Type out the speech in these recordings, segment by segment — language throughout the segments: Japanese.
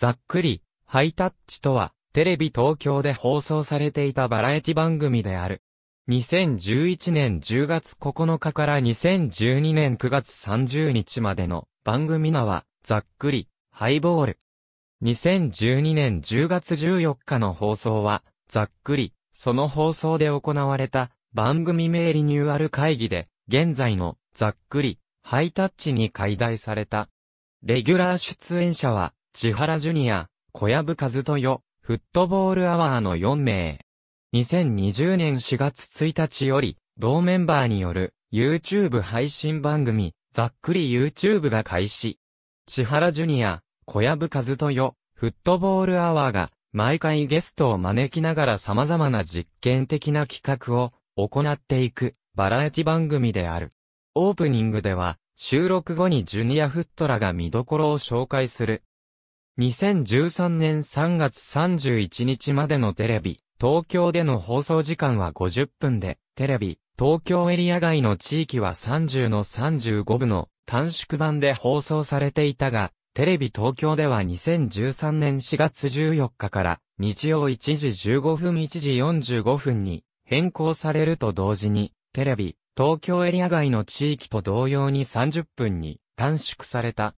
ざっくり、ハイタッチとは、テレビ東京で放送されていたバラエティ番組である。2011年10月9日から2012年9月30日までの番組名は、ざっくり、ハイボール。2012年10月14日の放送は、ざっくり、その放送で行われた番組名リニューアル会議で、現在のざっくり、ハイタッチに解題された。レギュラー出演者は、千原ジュニア、小籔和豊、フットボールアワーの4名。2020年4月1日より、同メンバーによる YouTube 配信番組、ざっくり YouTube が開始。千原ジュニア、小籔和豊、フットボールアワーが、毎回ゲストを招きながら様々な実験的な企画を行っていくバラエティ番組である。オープニングでは、収録後にジュニアフットラが見どころを紹介する2013年3月31日までのテレビ、東京での放送時間は50分で、テレビ、東京エリア外の地域は30の35部の短縮版で放送されていたが、テレビ東京では2013年4月14日から日曜1時15分1時45分に変更されると同時に、テレビ、東京エリア外の地域と同様に30分に短縮された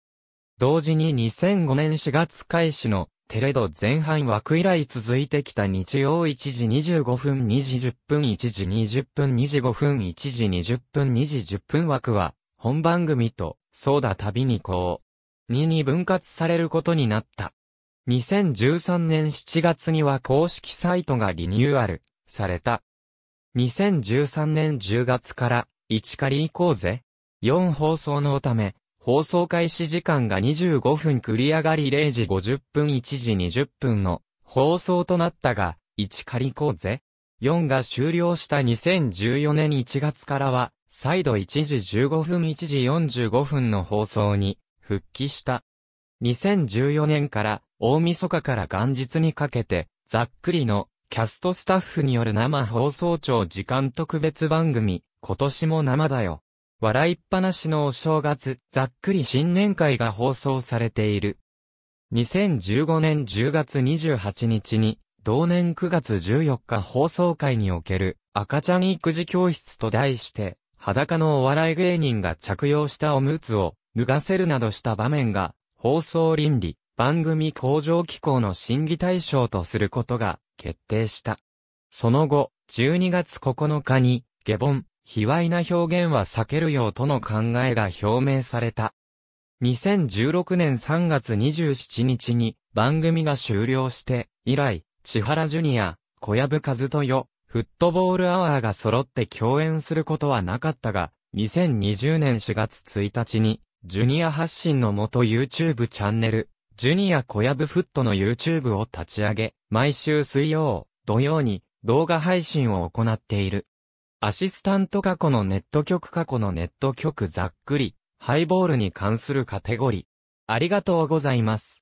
同時に2005年4月開始のテレド前半枠以来続いてきた日曜1時25分2時10分1時20分2時5分1時20分2時10分枠は本番組とそうだ旅にこう2に分割されることになった。2013年7月には公式サイトがリニューアルされた。2013年10月から1カリ行こうぜ4放送のため放送開始時間が25分繰り上がり0時50分1時20分の放送となったが、1仮うぜ。4が終了した2014年1月からは、再度1時15分1時45分の放送に復帰した。2014年から大晦日から元日にかけて、ざっくりのキャストスタッフによる生放送長時間特別番組、今年も生だよ。笑いっぱなしのお正月、ざっくり新年会が放送されている。2015年10月28日に、同年9月14日放送会における、赤ちゃん育児教室と題して、裸のお笑い芸人が着用したおむつを脱がせるなどした場面が、放送倫理、番組向上機構の審議対象とすることが決定した。その後、12月9日に、下本、卑猥な表現は避けるようとの考えが表明された。2016年3月27日に番組が終了して、以来、千原ジュニア、小籔和豊、フットボールアワーが揃って共演することはなかったが、2020年4月1日に、ジュニア発信の元 YouTube チャンネル、ジュニア小籔フットの YouTube を立ち上げ、毎週水曜、土曜に動画配信を行っている。アシスタント過去のネット局過去のネット局ざっくり、ハイボールに関するカテゴリー。ありがとうございます。